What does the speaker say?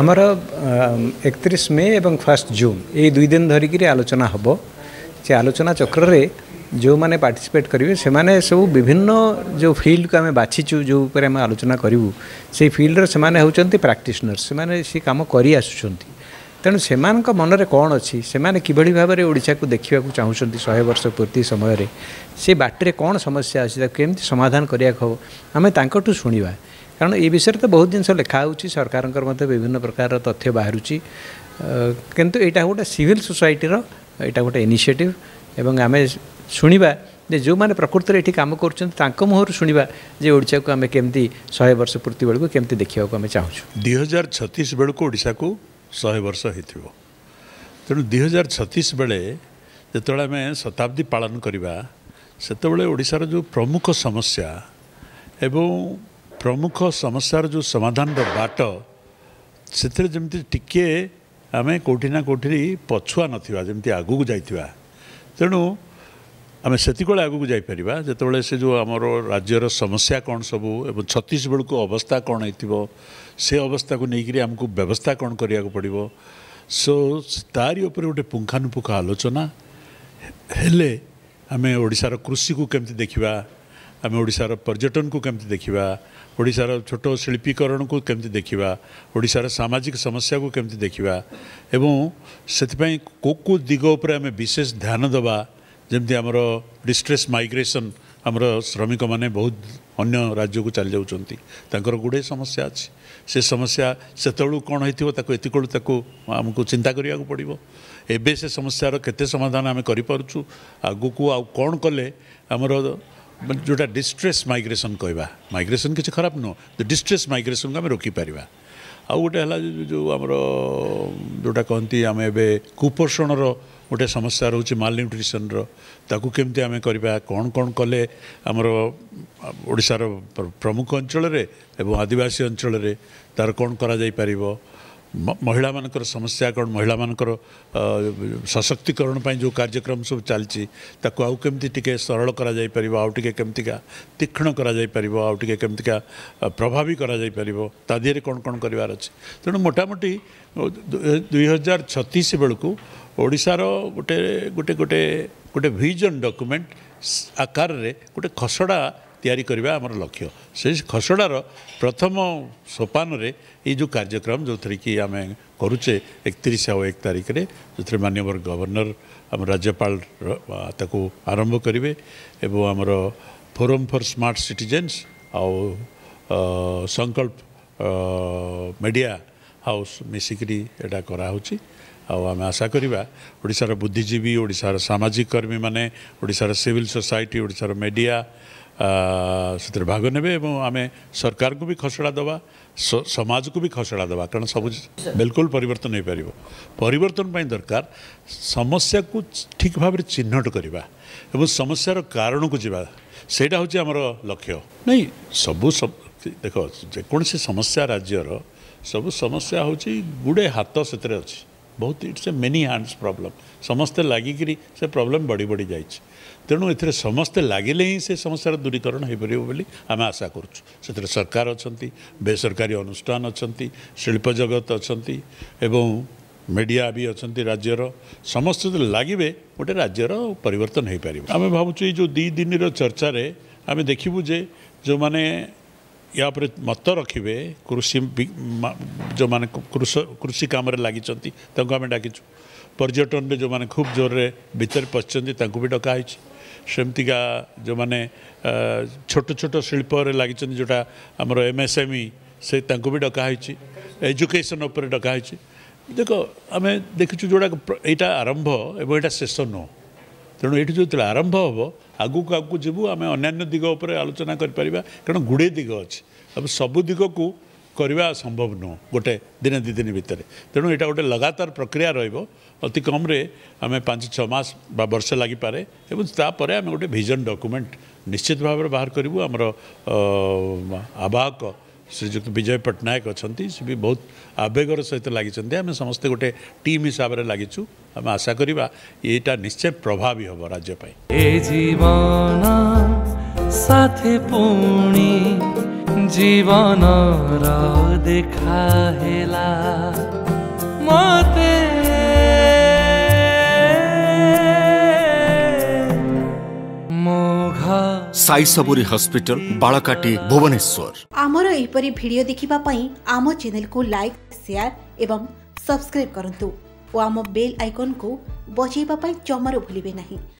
ଆମର ଏକତିରିଶ ମେ ଏବଂ ଫାର୍ଷ୍ଟ ଜୁନ୍ ଏଇ ଦୁଇ ଦିନ ଧରିକିରି ଆଲୋଚନା ହେବ ସେ ଆଲୋଚନା ଚକ୍ରରେ ଯେଉଁମାନେ ପାର୍ଟିସିପେଟ୍ କରିବେ ସେମାନେ ସବୁ ବିଭିନ୍ନ ଯେଉଁ ଫିଲ୍ଡକୁ ଆମେ ବାଛିଛୁ ଯେଉଁ ଉପରେ ଆମେ ଆଲୋଚନା କରିବୁ ସେଇ ଫିଲ୍ଡର ସେମାନେ ହେଉଛନ୍ତି ପ୍ରାକ୍ଟିସନର୍ ସେମାନେ ସେ କାମ କରି ଆସୁଛନ୍ତି ତେଣୁ ସେମାନଙ୍କ ମନରେ କ'ଣ ଅଛି ସେମାନେ କିଭଳି ଭାବରେ ଓଡ଼ିଶାକୁ ଦେଖିବାକୁ ଚାହୁଁଛନ୍ତି ଶହେ ବର୍ଷ ପୂର୍ତ୍ତି ସମୟରେ ସେ ବାଟରେ କ'ଣ ସମସ୍ୟା ଅଛି ତାକୁ କେମିତି ସମାଧାନ କରିବାକୁ ହେବ ଆମେ ତାଙ୍କଠୁ ଶୁଣିବା କାରଣ ଏ ବିଷୟରେ ତ ବହୁତ ଜିନିଷ ଲେଖା ହେଉଛି ସରକାରଙ୍କର ମଧ୍ୟ ବିଭିନ୍ନ ପ୍ରକାରର ତଥ୍ୟ ବାହାରୁଛି କିନ୍ତୁ ଏଇଟା ଗୋଟେ ସିଭିଲ୍ ସୋସାଇଟିର ଏଇଟା ଗୋଟେ ଇନିସିଏଟିଭ୍ ଏବଂ ଆମେ ଶୁଣିବା ଯେ ଯେଉଁମାନେ ପ୍ରକୃତରେ ଏଠି କାମ କରୁଛନ୍ତି ତାଙ୍କ ମୁହଁରୁ ଶୁଣିବା ଯେ ଓଡ଼ିଶାକୁ ଆମେ କେମିତି ଶହେ ବର୍ଷ ପୂର୍ତ୍ତି ବେଳକୁ କେମିତି ଦେଖିବାକୁ ଆମେ ଚାହୁଁଛୁ ଦୁଇ ହଜାର ଛତିଶ ବେଳକୁ ଓଡ଼ିଶାକୁ ଶହେ ବର୍ଷ ହେଇଥିବ ତେଣୁ ଦୁଇ ହଜାର ଛତିଶ ବେଳେ ଯେତେବେଳେ ଆମେ ଶତାବ୍ଦୀ ପାଳନ କରିବା ସେତେବେଳେ ଓଡ଼ିଶାର ଯେଉଁ ପ୍ରମୁଖ ସମସ୍ୟା ଏବଂ ପ୍ରମୁଖ ସମସ୍ୟାର ଯେଉଁ ସମାଧାନର ବାଟ ସେଥିରେ ଯେମିତି ଟିକିଏ ଆମେ କେଉଁଠି ନା କେଉଁଠି ପଛୁଆ ନଥିବା ଯେମିତି ଆଗକୁ ଯାଇଥିବା ତେଣୁ ଆମେ ସେତିକିବେଳେ ଆଗକୁ ଯାଇପାରିବା ଯେତେବେଳେ ସେ ଯେଉଁ ଆମର ରାଜ୍ୟର ସମସ୍ୟା କ'ଣ ସବୁ ଏବଂ ଛତିଶଗଡ଼କୁ ଅବସ୍ଥା କ'ଣ ହେଇଥିବ ସେ ଅବସ୍ଥାକୁ ନେଇକରି ଆମକୁ ବ୍ୟବସ୍ଥା କ'ଣ କରିବାକୁ ପଡ଼ିବ ସୋ ତାରି ଉପରେ ଗୋଟେ ପୁଙ୍ଖାନୁପୁଙ୍ଖ ଆଲୋଚନା ହେଲେ ଆମେ ଓଡ଼ିଶାର କୃଷିକୁ କେମିତି ଦେଖିବା आमे ओडार पर्यटनको केमि देखाओिल्पीकरणको केसार सामाजिक समस्याको केपी को दिग्ने विशेष ध्यान दबा डिस्ट्रेस मग्रेसन आम श्रमिक म बहुत अन्य राज्यको चाहिँ त्यो गुड़े समस्या से हुन्छ यतिकु आम चिन्ता पर्व ए समस्यार केत समाधान आम को आ आउँ कले ଯେଉଁଟା ଡିଷ୍ଟ୍ରେସ୍ ମାଇଗ୍ରେସନ୍ କହିବା ମାଇଗ୍ରେସନ୍ କିଛି ଖରାପ ନୁହଁ ଡିଷ୍ଟ୍ରେସ୍ ମାଇଗ୍ରେସନ୍କୁ ଆମେ ରୋକିପାରିବା ଆଉ ଗୋଟେ ହେଲା ଯେଉଁ ଆମର ଯେଉଁଟା କହନ୍ତି ଆମେ ଏବେ କୁପୋଷଣର ଗୋଟେ ସମସ୍ୟା ରହୁଛି ମାଲ୍ ନ୍ୟୁଟ୍ରିସନ୍ର ତାକୁ କେମିତି ଆମେ କରିବା କ'ଣ କ'ଣ କଲେ ଆମର ଓଡ଼ିଶାର ପ୍ରମୁଖ ଅଞ୍ଚଳରେ ଏବଂ ଆଦିବାସୀ ଅଞ୍ଚଳରେ ତା'ର କ'ଣ କରାଯାଇପାରିବ ମହିଳାମାନଙ୍କର ସମସ୍ୟାକରଣ ମହିଳାମାନଙ୍କର ସଶକ୍ତିକରଣ ପାଇଁ ଯେଉଁ କାର୍ଯ୍ୟକ୍ରମ ସବୁ ଚାଲିଛି ତାକୁ ଆଉ କେମିତି ଟିକିଏ ସରଳ କରାଯାଇପାରିବ ଆଉ ଟିକିଏ କେମିତିକା ତୀକ୍ଷ୍ଣ କରାଯାଇପାରିବ ଆଉ ଟିକିଏ କେମିତିକା ପ୍ରଭାବୀ କରାଯାଇପାରିବ ତା ଦେହରେ କ'ଣ କ'ଣ କରିବାର ଅଛି ତେଣୁ ମୋଟାମୋଟି ଦୁଇହଜାର ଛତିଶ ବେଳକୁ ଓଡ଼ିଶାର ଗୋଟେ ଗୋଟେ ଗୋଟେ ଗୋଟେ ଭିଜନ୍ ଡକ୍ୟୁମେଣ୍ଟ ଆକାରରେ ଗୋଟେ ଖସଡ଼ା ତିଆରି କରିବା ଆମର ଲକ୍ଷ୍ୟ ସେ ଖସଡ଼ାର ପ୍ରଥମ ସୋପାନରେ ଏଇ ଯେଉଁ କାର୍ଯ୍ୟକ୍ରମ ଯେଉଁଥିରେ କି ଆମେ କରୁଛେ ଏକତିରିଶ ଆଉ ଏକ ତାରିଖରେ ଯେଉଁଥିରେ ମାନ୍ୟବର ଗଭର୍ଣ୍ଣର ଆମ ରାଜ୍ୟପାଳ ତାକୁ ଆରମ୍ଭ କରିବେ ଏବଂ ଆମର ଫୋରମ୍ ଫର୍ ସ୍ମାର୍ଟ ସିଟିଜେନ୍ସ ଆଉ ସଂକଳ୍ପ ମିଡ଼ିଆ ହାଉସ୍ ମିଶିକିରି ଏଇଟା କରାହେଉଛି ଆଉ ଆମେ ଆଶା କରିବା ଓଡ଼ିଶାର ବୁଦ୍ଧିଜୀବୀ ଓଡ଼ିଶାର ସାମାଜିକ କର୍ମୀମାନେ ଓଡ଼ିଶାର ସିଭିଲ୍ ସୋସାଇଟି ଓଡ଼ିଶାର ମିଡ଼ିଆ ସେଥିରେ ଭାଗ ନେବେ ଏବଂ ଆମେ ସରକାରଙ୍କୁ ବି ଖସଡ଼ା ଦେବା ସମାଜକୁ ବି ଖସଡ଼ା ଦେବା କାରଣ ସବୁ ବିଲକୁଲ ପରିବର୍ତ୍ତନ ହୋଇପାରିବ ପରିବର୍ତ୍ତନ ପାଇଁ ଦରକାର ସମସ୍ୟାକୁ ଠିକ୍ ଭାବରେ ଚିହ୍ନଟ କରିବା ଏବଂ ସମସ୍ୟାର କାରଣକୁ ଯିବା ସେଇଟା ହେଉଛି ଆମର ଲକ୍ଷ୍ୟ ନାଇଁ ସବୁ ଦେଖ ଯେକୌଣସି ସମସ୍ୟା ରାଜ୍ୟର ସବୁ ସମସ୍ୟା ହେଉଛି ଗୁଡ଼େ ହାତ ସେଥିରେ ଅଛି ବହୁତ it's a many hands problem ସମସ୍ତେ ଲାଗିକିରି ସେ ପ୍ରୋବ୍ଲେମ୍ ବଢ଼ି ବଢ଼ି ଯାଇଛି ତେଣୁ ଏଥିରେ ସମସ୍ତେ ଲାଗିଲେ ହିଁ ସେ ସମସ୍ୟାର ଦୂରୀକରଣ ହୋଇପାରିବ ବୋଲି ଆମେ ଆଶା କରୁଛୁ ସେଥିରେ ସରକାର ଅଛନ୍ତି ବେସରକାରୀ ଅନୁଷ୍ଠାନ ଅଛନ୍ତି ଶିଳ୍ପ ଜଗତ ଅଛନ୍ତି ଏବଂ ମିଡ଼ିଆ ବି ଅଛନ୍ତି ରାଜ୍ୟର ସମସ୍ତେ ଯଦି ଲାଗିବେ ଗୋଟେ ରାଜ୍ୟର ପରିବର୍ତ୍ତନ ହୋଇପାରିବ ଆମେ ଭାବୁଛୁ ଏଇ ଯେଉଁ ଦୁଇ ଦିନର ଚର୍ଚ୍ଚାରେ ଆମେ ଦେଖିବୁ ଯେ ଯେଉଁମାନେ ୟା ଉପରେ ମତ ରଖିବେ କୃଷି ଯେଉଁମାନେ କୃଷି କାମରେ ଲାଗିଛନ୍ତି ତାଙ୍କୁ ଆମେ ଡାକିଛୁ ପର୍ଯ୍ୟଟନରେ ଯେଉଁମାନେ ଖୁବ୍ ଜୋରରେ ଭିତରେ ପଶିଛନ୍ତି ତାଙ୍କୁ ବି ଡକା ହେଇଛି ସେମିତିକା ଯେଉଁମାନେ ଛୋଟ ଛୋଟ ଶିଳ୍ପରେ ଲାଗିଛନ୍ତି ଯେଉଁଟା ଆମର ଏମ୍ ଏମ୍ ଏସ୍ ଇ ସେ ତାଙ୍କୁ ବି ଡକା ହେଇଛି ଏଜୁକେସନ୍ ଉପରେ ଡକା ହେଇଛି ଦେଖ ଆମେ ଦେଖିଛୁ ଯେଉଁଟା ଏଇଟା ଆରମ୍ଭ ଏବଂ ଏଇଟା ଶେଷ ନୁହଁ ତେଣୁ ଏଇଠି ଯେତେବେଳେ ଆରମ୍ଭ ହେବ ଆଗକୁ ଆଗକୁ ଯିବୁ ଆମେ ଅନ୍ୟାନ୍ୟ ଦିଗ ଉପରେ ଆଲୋଚନା କରିପାରିବା କାରଣ ଗୁଡ଼ିଏ ଦିଗ ଅଛି ଏବଂ ସବୁ ଦିଗକୁ କରିବା ସମ୍ଭବ ନୁହଁ ଗୋଟେ ଦିନେ ଦୁଇ ଦିନ ଭିତରେ ତେଣୁ ଏଇଟା ଗୋଟେ ଲଗାତାର ପ୍ରକ୍ରିୟା ରହିବ ଅତି କମ୍ରେ ଆମେ ପାଞ୍ଚ ଛଅ ମାସ ବା ବର୍ଷ ଲାଗିପାରେ ଏବଂ ତାପରେ ଆମେ ଗୋଟେ ଭିଜନ୍ ଡକ୍ୟୁମେଣ୍ଟ ନିଶ୍ଚିତ ଭାବରେ ବାହାର କରିବୁ ଆମର ଆବାହକ ଶ୍ରୀଯୁକ୍ତ ବିଜୟ ପଟ୍ଟନାୟକ ଅଛନ୍ତି ସେ ବି ବହୁତ ଆବେଗର ସହିତ ଲାଗିଛନ୍ତି ଆମେ ସମସ୍ତେ ଗୋଟେ ଟିମ୍ ହିସାବରେ ଲାଗିଛୁ ଆମେ ଆଶା କରିବା ଏଇଟା ନିଶ୍ଚୟ ପ୍ରଭାବୀ ହେବ ରାଜ୍ୟ ପାଇଁ ଏ ଜୀବନ ସାଥେ ପୁଣି ଜୀବନର ଦେଖା ହେଲା ସାଇ ସବୁରୀ ହସ୍ପିଟାଲ ବାଳକାଟି ଭୁବନେଶ୍ୱର ଆମର ଏହିପରି ଭିଡ଼ିଓ ଦେଖିବା ପାଇଁ ଆମ ଚ୍ୟାନେଲକୁ ଲାଇକ୍ ସେୟାର ଏବଂ ସବସ୍କ୍ରାଇବ୍ କରନ୍ତୁ ଓ ଆମ ବେଲ୍ ଆଇକନ୍କୁ ବଜାଇବା ପାଇଁ ଜମାରୁ ଭୁଲିବେ ନାହିଁ